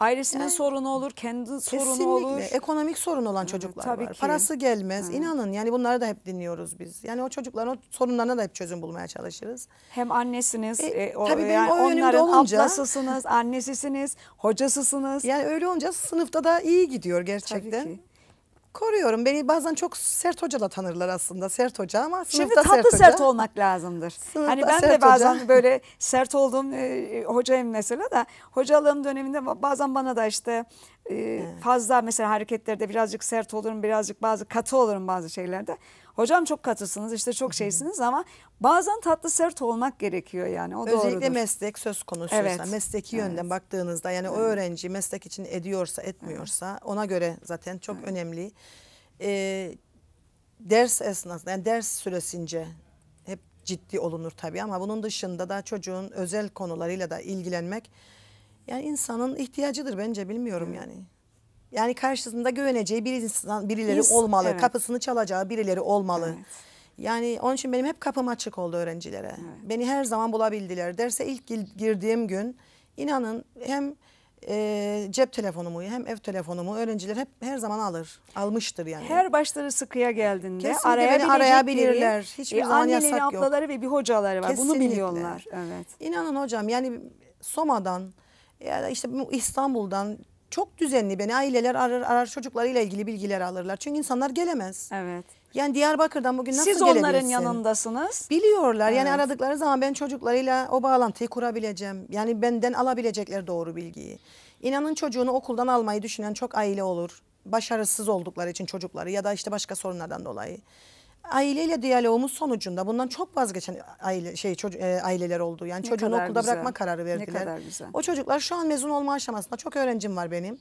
Ailesinin yani, sorunu olur, kendi sorunu olur. Ekonomik sorun olan çocuklar Hı, tabii var. Ki. Parası gelmez. Hı. İnanın yani bunları da hep dinliyoruz biz. Yani o çocukların o sorunlarına da hep çözüm bulmaya çalışırız. Hem annesiniz, e, e, o, tabii yani o onların olunca, ablasısınız, annesisiniz, hocasısınız. Yani öyle olunca sınıfta da iyi gidiyor gerçekten. Tabii ki. Koruyorum. Beni bazen çok sert hoca da tanırlar aslında. Sert hoca ama sınıfta Şimdi tatlı sert, sert olmak lazımdır. Sınıfta hani ben de bazen hoca. böyle sert olduğum e, e, hocayım mesela da hocalığım döneminde bazen bana da işte e, evet. fazla mesela hareketlerde birazcık sert olurum, birazcık bazı katı olurum bazı şeylerde. Hocam çok katısınız, işte çok şeysiniz ama bazen tatlı sert olmak gerekiyor yani. O Özellikle doğrudur. meslek söz konusuysa, evet. mesleki evet. yönden baktığınızda yani evet. o öğrenci meslek için ediyorsa, etmiyorsa evet. ona göre zaten çok evet. önemli. Ee, ders esnasında yani ders süresince hep ciddi olunur tabii ama bunun dışında da çocuğun özel konularıyla da ilgilenmek yani insanın ihtiyacıdır bence bilmiyorum yani. Yani karşısında güveneceği bir insan birileri İns- olmalı. evet. Kapısını çalacağı birileri olmalı. Evet. Yani onun için benim hep kapım açık oldu öğrencilere. Evet. Beni her zaman bulabildiler. Derse ilk girdiğim gün inanın hem e, cep telefonumu hem ev telefonumu öğrenciler hep her zaman alır. Almıştır yani. Her başları sıkıya geldiğinde Kesinlikle beni arayabilirler. Hiçbir e, zaman yasak yok. ablaları ve bir hocaları var. Bunu biliyorlar. Evet. İnanın hocam yani Soma'dan yani işte İstanbul'dan çok düzenli beni aileler arar, arar çocuklarıyla ilgili bilgiler alırlar. Çünkü insanlar gelemez. Evet. Yani Diyarbakır'dan bugün nasıl Siz onların gelebilirsin? yanındasınız. Biliyorlar. Evet. Yani aradıkları zaman ben çocuklarıyla o bağlantıyı kurabileceğim. Yani benden alabilecekler doğru bilgiyi. İnanın çocuğunu okuldan almayı düşünen çok aile olur. Başarısız oldukları için çocukları ya da işte başka sorunlardan dolayı aileyle diyaloğumuz sonucunda bundan çok vazgeçen aile şey çocuk e, aileler oldu. Yani ne çocuğunu okulda güzel. bırakma kararı verdiler. Ne kadar güzel. O çocuklar şu an mezun olma aşamasında çok öğrencim var benim.